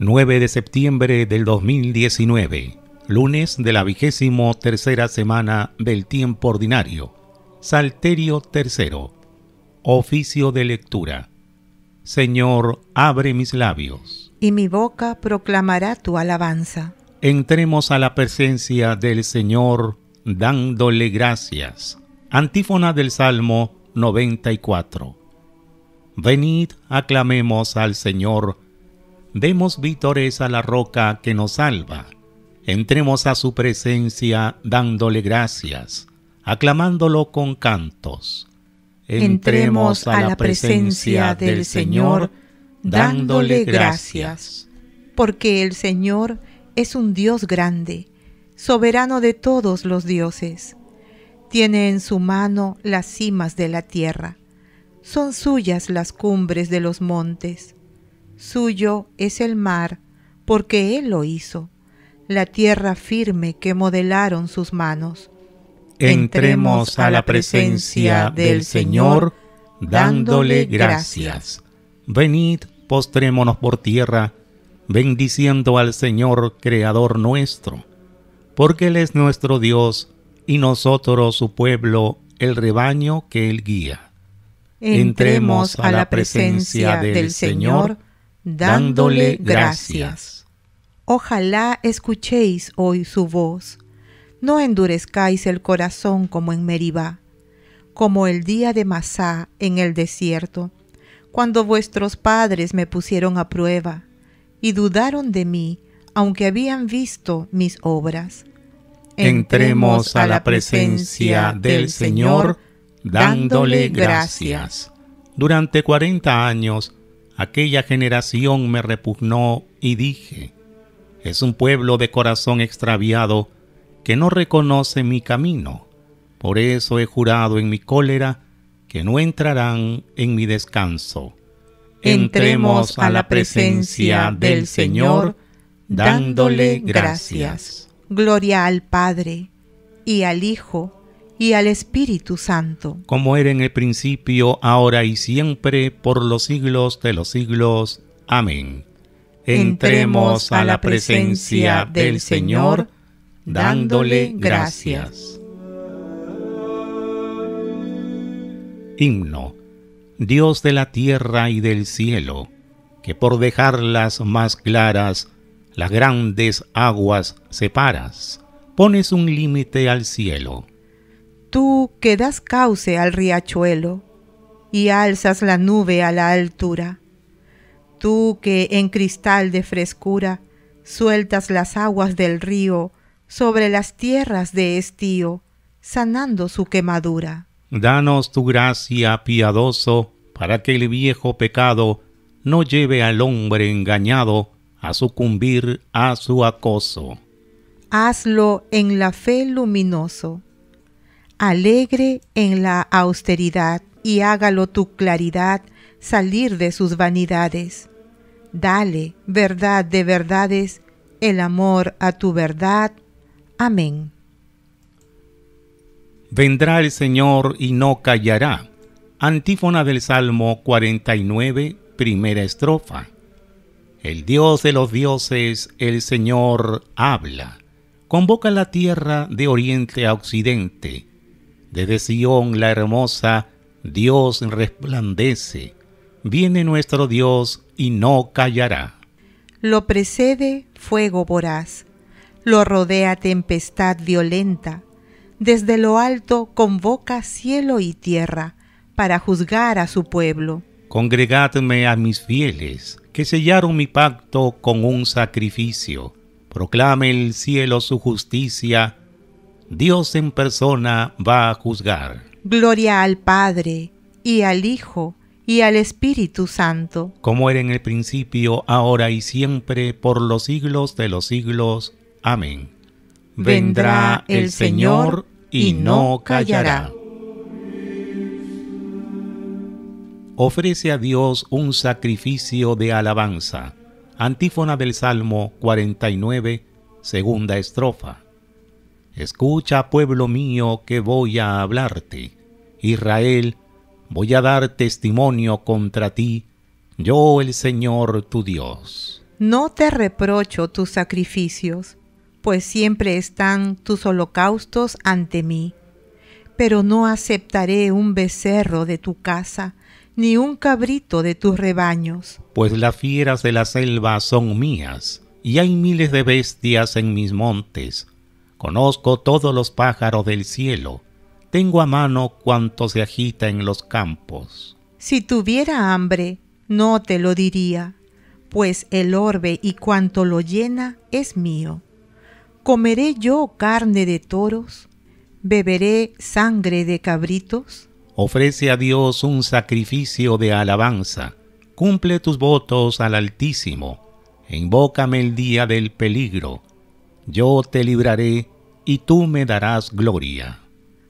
9 de septiembre del 2019, lunes de la vigésimo tercera semana del tiempo ordinario, Salterio tercero, oficio de lectura. Señor, abre mis labios. Y mi boca proclamará tu alabanza. Entremos a la presencia del Señor dándole gracias. Antífona del Salmo 94. Venid, aclamemos al Señor demos vítores a la roca que nos salva. Entremos a su presencia dándole gracias, aclamándolo con cantos. Entremos a la presencia del Señor dándole gracias. Porque el Señor es un Dios grande, soberano de todos los dioses. Tiene en su mano las cimas de la tierra. Son suyas las cumbres de los montes Suyo es el mar, porque Él lo hizo, la tierra firme que modelaron sus manos. Entremos a la presencia del Señor dándole gracias. Venid, postrémonos por tierra, bendiciendo al Señor, Creador nuestro, porque Él es nuestro Dios y nosotros su pueblo, el rebaño que Él guía. Entremos a la presencia del Señor dándole gracias. Ojalá escuchéis hoy su voz. No endurezcáis el corazón como en Meribá, como el día de Masá en el desierto, cuando vuestros padres me pusieron a prueba y dudaron de mí, aunque habían visto mis obras. Entremos a la presencia del Señor dándole gracias. Durante cuarenta años, aquella generación me repugnó y dije, es un pueblo de corazón extraviado que no reconoce mi camino. Por eso he jurado en mi cólera que no entrarán en mi descanso. Entremos a la presencia del Señor dándole gracias. Gloria al Padre y al Hijo y al Espíritu Santo. Como era en el principio, ahora y siempre, por los siglos de los siglos. Amén. Entremos a la presencia del Señor, dándole gracias. Himno. Dios de la tierra y del cielo, que por dejarlas más claras, las grandes aguas separas, pones un límite al cielo tú que das cauce al riachuelo y alzas la nube a la altura, tú que en cristal de frescura sueltas las aguas del río sobre las tierras de estío, sanando su quemadura. Danos tu gracia, piadoso, para que el viejo pecado no lleve al hombre engañado a sucumbir a su acoso. Hazlo en la fe luminoso alegre en la austeridad, y hágalo tu claridad salir de sus vanidades. Dale, verdad de verdades, el amor a tu verdad. Amén. Vendrá el Señor y no callará. Antífona del Salmo 49, primera estrofa. El Dios de los dioses, el Señor, habla. Convoca la tierra de oriente a occidente desde Sión la hermosa, Dios resplandece. Viene nuestro Dios y no callará. Lo precede fuego voraz, lo rodea tempestad violenta. Desde lo alto convoca cielo y tierra para juzgar a su pueblo. Congregadme a mis fieles, que sellaron mi pacto con un sacrificio. Proclame el cielo su justicia Dios en persona va a juzgar. Gloria al Padre, y al Hijo, y al Espíritu Santo. Como era en el principio, ahora y siempre, por los siglos de los siglos. Amén. Vendrá el Señor y no callará. Ofrece a Dios un sacrificio de alabanza. Antífona del Salmo 49, segunda estrofa. Escucha, pueblo mío, que voy a hablarte. Israel, voy a dar testimonio contra ti, yo el Señor tu Dios. No te reprocho tus sacrificios, pues siempre están tus holocaustos ante mí. Pero no aceptaré un becerro de tu casa, ni un cabrito de tus rebaños. Pues las fieras de la selva son mías, y hay miles de bestias en mis montes Conozco todos los pájaros del cielo, tengo a mano cuanto se agita en los campos. Si tuviera hambre, no te lo diría, pues el orbe y cuanto lo llena es mío. ¿Comeré yo carne de toros? ¿Beberé sangre de cabritos? Ofrece a Dios un sacrificio de alabanza. Cumple tus votos al Altísimo. Invócame el día del peligro yo te libraré y tú me darás gloria.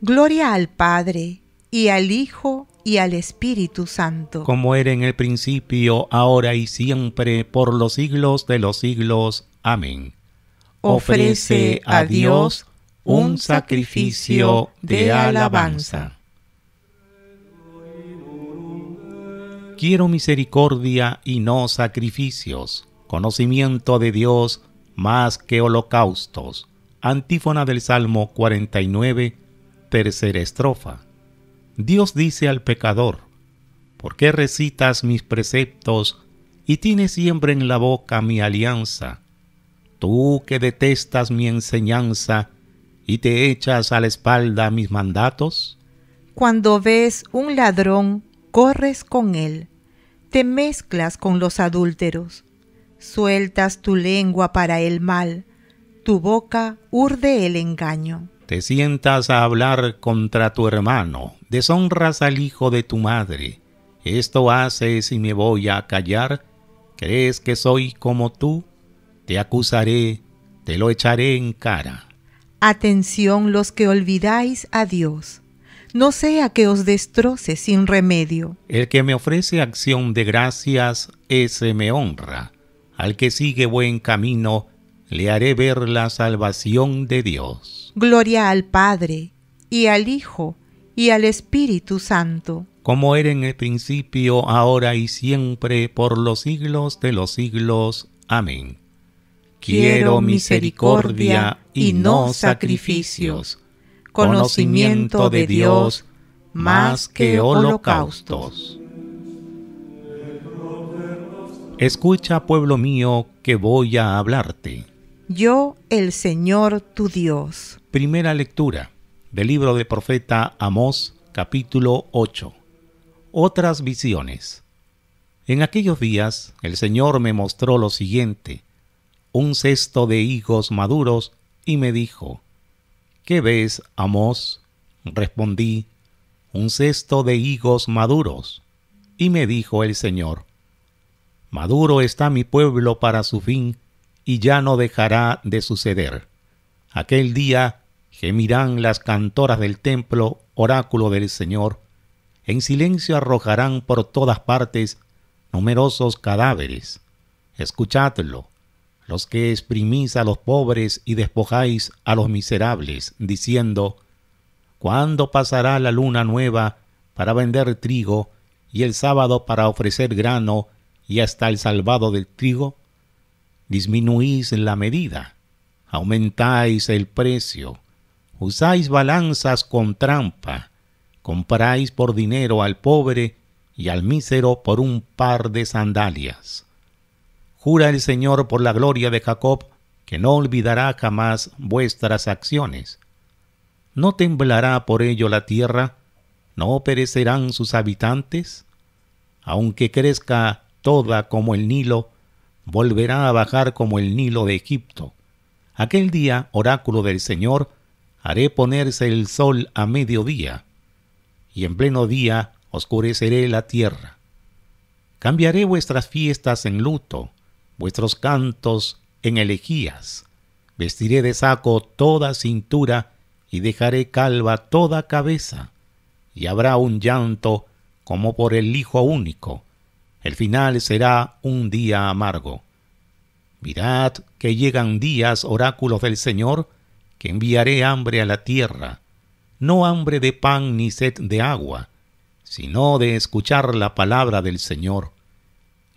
Gloria al Padre, y al Hijo, y al Espíritu Santo. Como era en el principio, ahora y siempre, por los siglos de los siglos. Amén. Ofrece a Dios un sacrificio de alabanza. Quiero misericordia y no sacrificios, conocimiento de Dios más que holocaustos. Antífona del Salmo 49, tercera estrofa. Dios dice al pecador, ¿por qué recitas mis preceptos y tienes siempre en la boca mi alianza? Tú que detestas mi enseñanza y te echas a la espalda mis mandatos. Cuando ves un ladrón, corres con él, te mezclas con los adúlteros Sueltas tu lengua para el mal, tu boca urde el engaño. Te sientas a hablar contra tu hermano, deshonras al hijo de tu madre. Esto haces y me voy a callar. ¿Crees que soy como tú? Te acusaré, te lo echaré en cara. Atención los que olvidáis a Dios. No sea que os destroce sin remedio. El que me ofrece acción de gracias, ese me honra. Al que sigue buen camino, le haré ver la salvación de Dios. Gloria al Padre, y al Hijo, y al Espíritu Santo. Como era en el principio, ahora y siempre, por los siglos de los siglos. Amén. Quiero misericordia y no sacrificios, conocimiento de Dios más que holocaustos. Escucha, pueblo mío, que voy a hablarte. Yo, el Señor tu Dios. Primera lectura del libro del profeta Amós, capítulo 8. Otras visiones. En aquellos días el Señor me mostró lo siguiente, un cesto de higos maduros, y me dijo, ¿Qué ves, Amós? Respondí, un cesto de higos maduros. Y me dijo el Señor, Maduro está mi pueblo para su fin, y ya no dejará de suceder. Aquel día gemirán las cantoras del templo, oráculo del Señor, en silencio arrojarán por todas partes numerosos cadáveres. Escuchadlo, los que exprimís a los pobres y despojáis a los miserables, diciendo, ¿cuándo pasará la luna nueva para vender trigo y el sábado para ofrecer grano y hasta el salvado del trigo, disminuís la medida, aumentáis el precio, usáis balanzas con trampa, compráis por dinero al pobre y al mísero por un par de sandalias. Jura el Señor por la gloria de Jacob que no olvidará jamás vuestras acciones. ¿No temblará por ello la tierra? ¿No perecerán sus habitantes? Aunque crezca toda como el Nilo, volverá a bajar como el Nilo de Egipto. Aquel día, oráculo del Señor, haré ponerse el sol a mediodía, y en pleno día oscureceré la tierra. Cambiaré vuestras fiestas en luto, vuestros cantos en elegías. Vestiré de saco toda cintura y dejaré calva toda cabeza. Y habrá un llanto como por el hijo único, el final será un día amargo. Mirad que llegan días, oráculos del Señor, que enviaré hambre a la tierra, no hambre de pan ni sed de agua, sino de escuchar la palabra del Señor.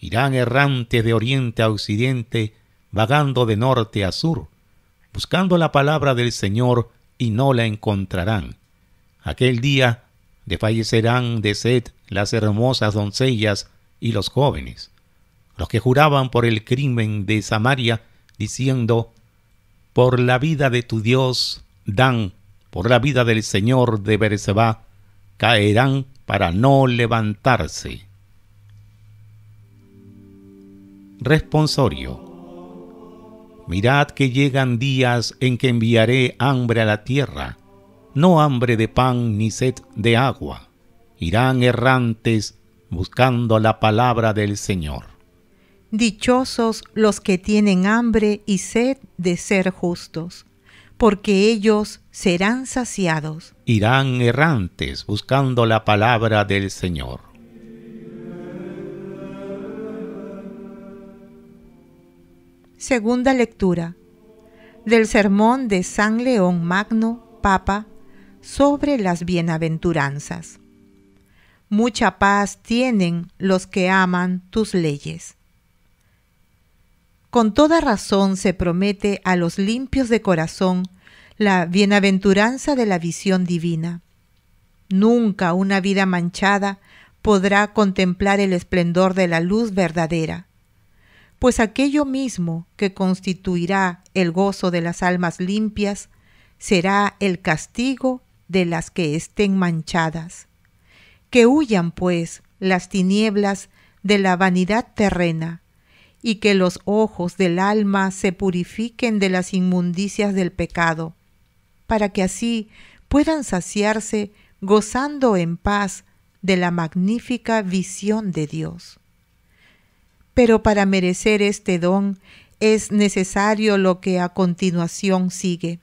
Irán errantes de oriente a occidente, vagando de norte a sur, buscando la palabra del Señor y no la encontrarán. Aquel día desfallecerán de sed las hermosas doncellas y los jóvenes, los que juraban por el crimen de Samaria, diciendo, por la vida de tu Dios, Dan, por la vida del Señor de Berseba, caerán para no levantarse. Responsorio. Mirad que llegan días en que enviaré hambre a la tierra, no hambre de pan ni sed de agua. Irán errantes buscando la palabra del Señor. Dichosos los que tienen hambre y sed de ser justos, porque ellos serán saciados. Irán errantes buscando la palabra del Señor. Segunda lectura del sermón de San León Magno, Papa, sobre las bienaventuranzas mucha paz tienen los que aman tus leyes. Con toda razón se promete a los limpios de corazón la bienaventuranza de la visión divina. Nunca una vida manchada podrá contemplar el esplendor de la luz verdadera, pues aquello mismo que constituirá el gozo de las almas limpias será el castigo de las que estén manchadas. Que huyan, pues, las tinieblas de la vanidad terrena, y que los ojos del alma se purifiquen de las inmundicias del pecado, para que así puedan saciarse gozando en paz de la magnífica visión de Dios. Pero para merecer este don es necesario lo que a continuación sigue.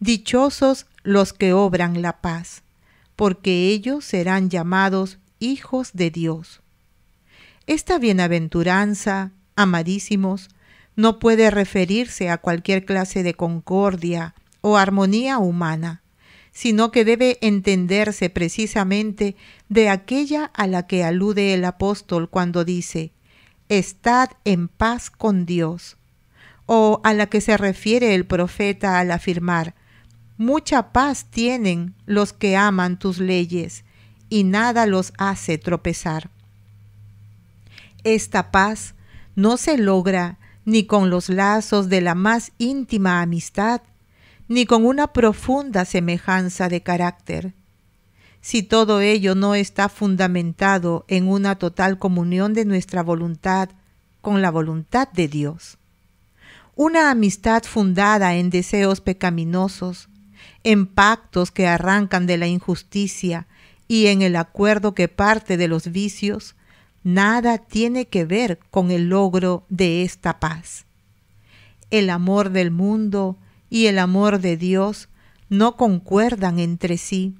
Dichosos los que obran la paz, porque ellos serán llamados hijos de Dios. Esta bienaventuranza, amadísimos, no puede referirse a cualquier clase de concordia o armonía humana, sino que debe entenderse precisamente de aquella a la que alude el apóstol cuando dice, Estad en paz con Dios, o a la que se refiere el profeta al afirmar, Mucha paz tienen los que aman tus leyes, y nada los hace tropezar. Esta paz no se logra ni con los lazos de la más íntima amistad, ni con una profunda semejanza de carácter. Si todo ello no está fundamentado en una total comunión de nuestra voluntad con la voluntad de Dios. Una amistad fundada en deseos pecaminosos, en pactos que arrancan de la injusticia y en el acuerdo que parte de los vicios, nada tiene que ver con el logro de esta paz. El amor del mundo y el amor de Dios no concuerdan entre sí.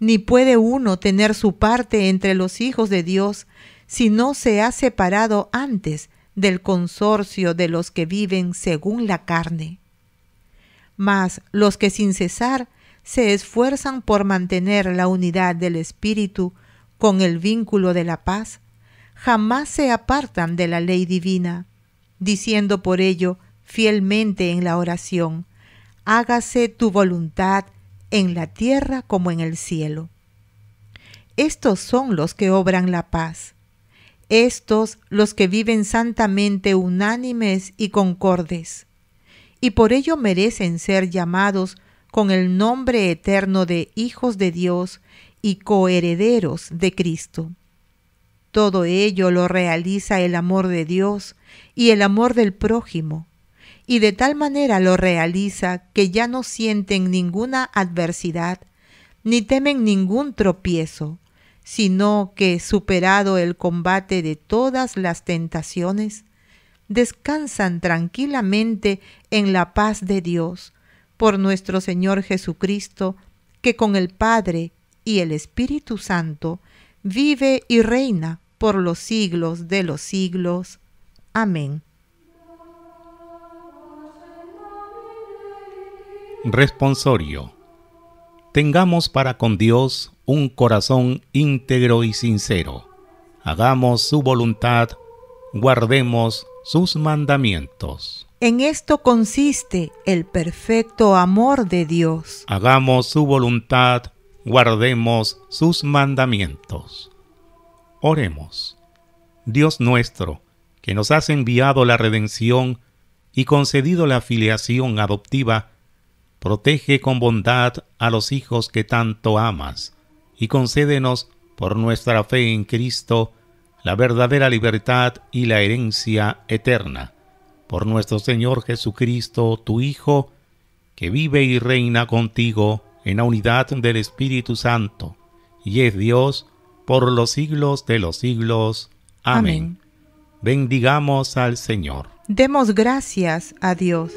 Ni puede uno tener su parte entre los hijos de Dios si no se ha separado antes del consorcio de los que viven según la carne mas los que sin cesar se esfuerzan por mantener la unidad del espíritu con el vínculo de la paz, jamás se apartan de la ley divina, diciendo por ello fielmente en la oración, hágase tu voluntad en la tierra como en el cielo. Estos son los que obran la paz, estos los que viven santamente unánimes y concordes y por ello merecen ser llamados con el nombre eterno de hijos de Dios y coherederos de Cristo. Todo ello lo realiza el amor de Dios y el amor del prójimo, y de tal manera lo realiza que ya no sienten ninguna adversidad, ni temen ningún tropiezo, sino que, superado el combate de todas las tentaciones, descansan tranquilamente en la paz de Dios, por nuestro Señor Jesucristo, que con el Padre y el Espíritu Santo vive y reina por los siglos de los siglos. Amén. Responsorio. Tengamos para con Dios un corazón íntegro y sincero. Hagamos su voluntad, guardemos sus mandamientos. En esto consiste el perfecto amor de Dios. Hagamos su voluntad, guardemos sus mandamientos. Oremos. Dios nuestro, que nos has enviado la redención y concedido la filiación adoptiva, protege con bondad a los hijos que tanto amas, y concédenos, por nuestra fe en Cristo, la verdadera libertad y la herencia eterna. Por nuestro Señor Jesucristo, tu Hijo, que vive y reina contigo en la unidad del Espíritu Santo, y es Dios por los siglos de los siglos. Amén. Bendigamos al Señor. Demos gracias a Dios.